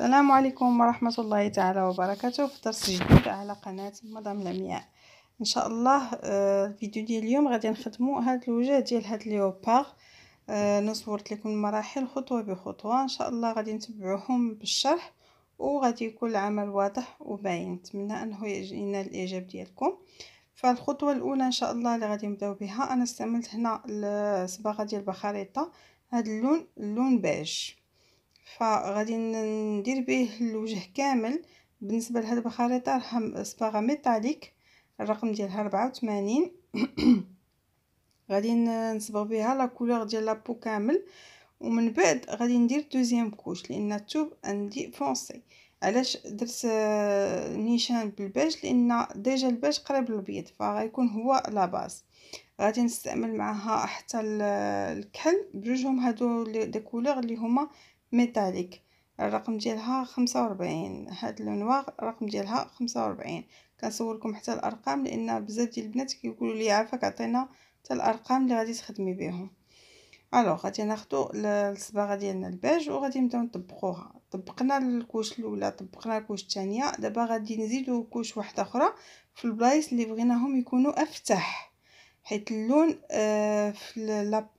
السلام عليكم ورحمة الله تعالى وبركاته في درس جديد على قناة مدام لمياء إن شاء الله آه، الفيديو ديال اليوم غادي نخدمو هاد الوجه ديال هاد ليوبار أنا آه، صورت لكم المراحل خطوة بخطوة إن شاء الله غادي نتبعوهم بالشرح وغادي يكون العمل واضح وباين نتمنى أنه يجينا الإعجاب ديالكم فالخطوة الأولى إن شاء الله اللي غادي نبداو بها أنا استعملت هنا الصباغة ديال بخريطة هاد اللون اللون بيج فغادي ندير به الوجه كامل بالنسبه لهاد الخريطه راها صباغه ميتاليك الرقم ديالها 84 غادي نصبغ بها لاكولوغ ديال لابو كامل ومن بعد غادي ندير دوزيام كوش لان التوب عندي فونسي علاش درت آه، نيشان بالباج لان ديجا الباج قريب للبيض فغيكون هو لاباز غادي نستعمل معها حتى الكحل بجوجهم هادو لي كولوغ لي هما ميتاليك الرقم ديالها 45 وأربعين هاد لون الرقم ديالها 45 كنصوركم حتى الارقام لان بزاف ديال البنات كيقولوا لي عافاك عطينا حتى الارقام اللي غادي تخدمي بهم الو غادي ناخذوا الصباغه ديالنا الباج وغادي نبداو نطبقوها طبقنا الكوش الاولى طبقنا الكوش الثانيه دابا غادي نزيدو كوش واحده اخرى في البلايص اللي بغيناهم يكونوا افتح حيت اللون آه في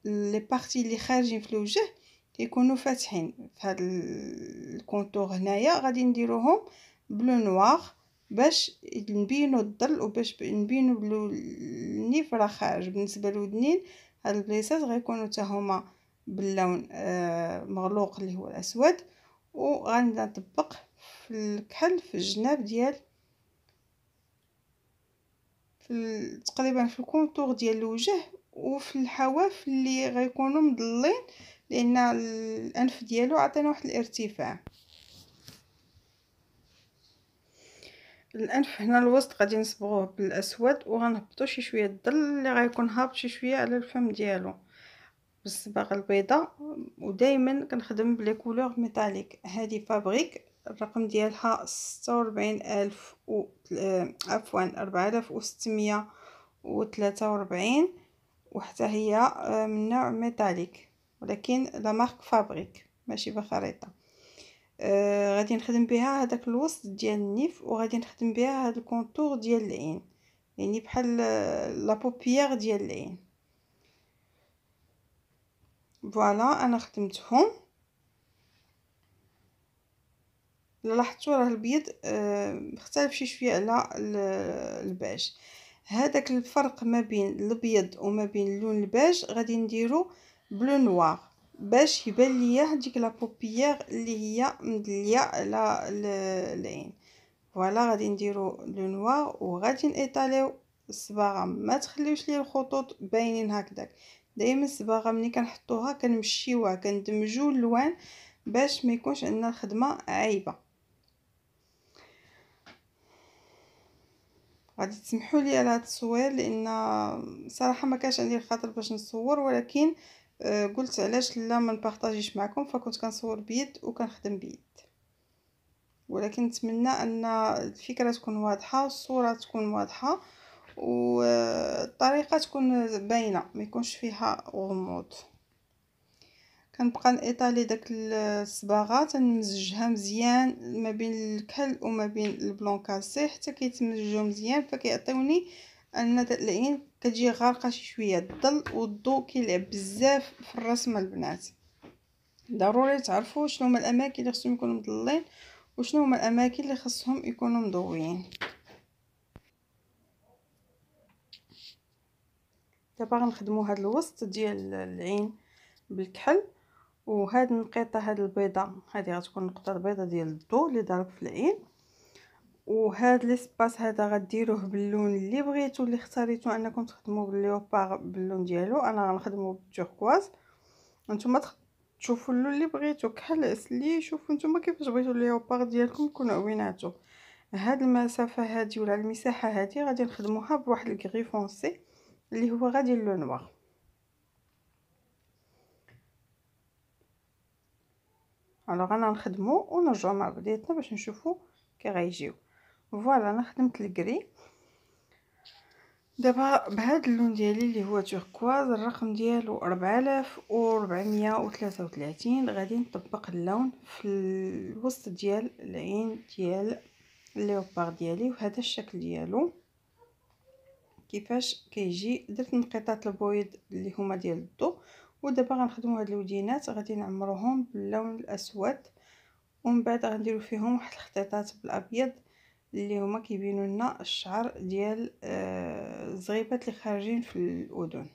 لي بارتي اللي خارجين في الوجه كيكونوا فاتحين في هذا الكونتور هنايا غادي نديروهم بلو نوار باش نبينوا الظل وباش نبينوا النيف راه خارج بالنسبه للودنين هاد البليصات غيكونوا حتى هما باللون آه مغلوق اللي هو الاسود وغنبدا نطبق في الكحل في الجناب ديال في تقريبا في الكونتور ديال الوجه وفي الحواف اللي غيكونوا مضلين لان الانف ديالو عطينا واحد الارتفاع الانف هنا الوسط غادي نصبغوه بالاسود وغنهبطو شي شويه الظل اللي غيكون هابط شي شويه على الفم ديالو بالصباغه البيضاء ودائما كنخدم بلي كولور ميتاليك هذه فابريك الرقم ديالها 46000 و آه، عفوا 4643 وحتى هي آه، من نوع ميتاليك ولكن لا مارك فابريك ماشي بخريطه آه غادي نخدم بها هذاك الوسط ديال النيف وغادي نخدم بها هاد الكونتور ديال العين يعني بحال آه، لا بوبيير ديال العين فوالا انا خدمتهم لاحظتوا راه البيض آه، مختلف شي شويه على الباج هذاك الفرق ما بين الابيض وما بين اللون الباج غادي نديرو بلو نوار باش يبان ليا هذيك لا بوبيير اللي هي مدليه على العين فوالا غادي نديرو لو نوار وغادي نيطاليو الصباغه ما تخليوش ليه الخطوط باينين هكذاك دائما الصباغه ملي كنحطوها كنمشيوها كندمجو اللوان باش ما يكونش عندنا الخدمه عايبه غادي تسمحوا لي على هذا التصوير لان صراحه ما كانش عندي الخاطر باش نصور ولكن آه، قلت علاش لا ما نبارطاجيش معكم فكنت كنصور بيد وكنخدم بيد ولكن نتمنى ان الفكره تكون واضحه والصوره تكون واضحه والطريقه تكون باينه ما يكونش فيها غموض كنبقى نايطالي داك الصباغه تنمزجها مزيان ما بين الكحل وما بين البلون كاسي حتى كيتمزجوا مزيان فكيعطيوني ان العين كتجي غارقه شي شويه الظل والضو كيلعب بزاف في الرسمه البنات ضروري تعرفوا شنو هما الاماكن اللي خصهم يكونوا مضلين وشنو هما الاماكن اللي خصهم يكونوا مضويين دابا غنخدموا هذا الوسط ديال العين بالكحل وهاد النقيطه هاد البيضه هذه غتكون النقطه البيضه ديال الضو اللي ضرب في العين وهاد ليسباس هذا غديروه باللون اللي بغيتو اللي اختاريتو انكم تخدموا بالليوبار باللون ديالو انا غنخدمو بالتوركواز نتوما تشوفوا اللون اللي بغيتو كحل اسلي شوفوا نتوما كيفاش بغيتو الليوبار ديالكم يكون عويناتو هاد المسافه هادي ولا المساحه هادي غادي نخدموها بواحد الكري فونسي اللي هو غادي اللون نوار الوغ انا نخدمو ونرجعو مع بعضياتنا باش نشوفو كي غيجيو فوالا انا خدمت الكري دابا بهاد اللون ديالي اللي هو تركواز الرقم ديالو 4433 غادي نطبق اللون في الوسط ديال العين ديال ليوبار ديالي وهذا الشكل ديالو كيفاش كيجي درت نقيطات البويض اللي هما ديال الضو ودابا غنخدمو هاد الودينات غادي نعمروهم باللون الاسود ومن بعد غنديرو فيهم واحد الخطيطات بالابيض اللي هما كيبينوا لنا الشعر ديال الزغيبات آه، اللي خارجين في الاذن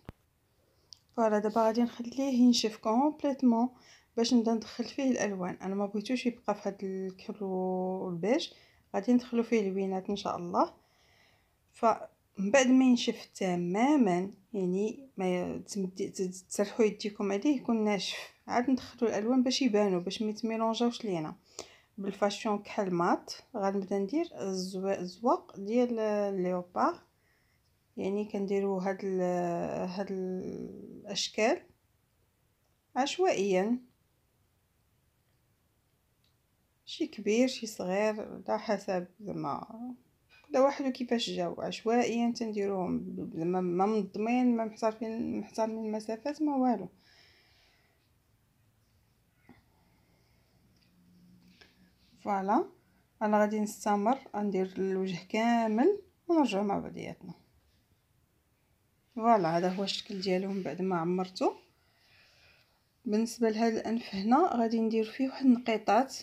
فوالا دابا غادي نخليه ينشف كومبليتوم باش نبدا ندخل فيه الالوان انا ما بغيتوش يبقى في هذا الكحل والبيج غادي ندخلو فيه البينات ان شاء الله ف من بعد ما ينشف تماما يعني ما تسرحوا يديكم عليه يكون ناشف عاد ندخلو الالوان باش يبانو باش ما يتميلونجاوش لينا بالفاشون كحل مات غنبدا ندير الزواق ديال الليوبار يعني كنديرو هاد الـ هاد الاشكال عشوائيا شي كبير شي صغير على حسب زعما كل واحد كيفاش جاو عشوائيا تنديروهم زعما ما منظمين ما محتارفين محترمين المسافات ما والو فوالا انا غادي نستمر ندير الوجه كامل ونرجع مع بعضياتنا فوالا هذا هو الشكل ديالو من بعد ما عمرته بالنسبه لهاد الانف هنا غادي ندير فيه واحد النقيطات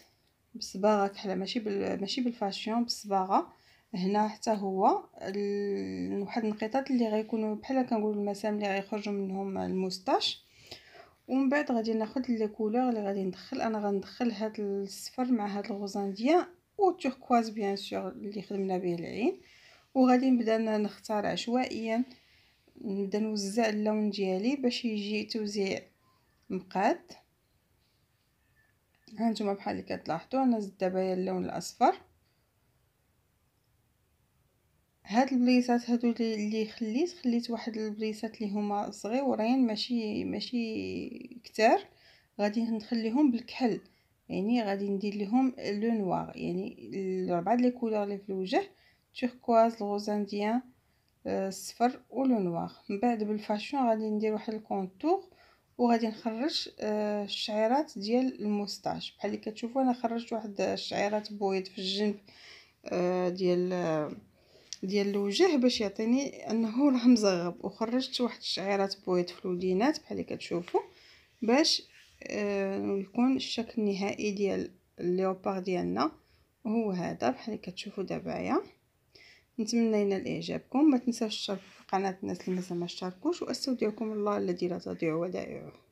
بالصباغه كحله ماشي بال... ماشي بالفاشيون بالصباغه هنا حتى هو ال... واحد النقيطات اللي غيكونوا بحال كنقول المسام اللي غيخرجوا منهم الموستاش ومن بعد غادي ناخذ لي كولور اللي غادي ندخل انا غندخل هذا الصفر مع هذا الغوزانديا والتوركواز بيان سور اللي خدمنا به العين وغادي نبدا نختار عشوائيا نبدا نوزع اللون ديالي باش يجي توزيع مقاد هانتوما بحال اللي كتلاحظوا انا زدت دابا اللون الاصفر هاد البليصات هادو اللي خليت خليت واحد البليصات اللي هما صغيورين ماشي ماشي كتار غادي نخليهم بالكحل يعني غادي ندير لهم لو نوار يعني الاربعه لي كولور لي في الوجه تركواز الغوز انديان آه، الصفر لو نوار من بعد بالفاشون غادي ندير واحد الكونتور وغادي نخرج آه، الشعيرات ديال الموستاش بحال اللي كتشوفوا انا خرجت واحد الشعيرات بويض في الجنب آه، ديال ديال الوجه باش يعطيني انه راه مزغب وخرجت واحد الشعيرات بويض في الودينات بحال اللي كتشوفوا باش آه يكون الشكل النهائي ديال الليوبار ديالنا هو هذا بحال اللي كتشوفوا دابايا نتمنى ينال اعجابكم ما تنساوش تشتركوا في الناس اللي مازال ما اشتركوش واستودعكم الله الذي لا تضيع ودائعه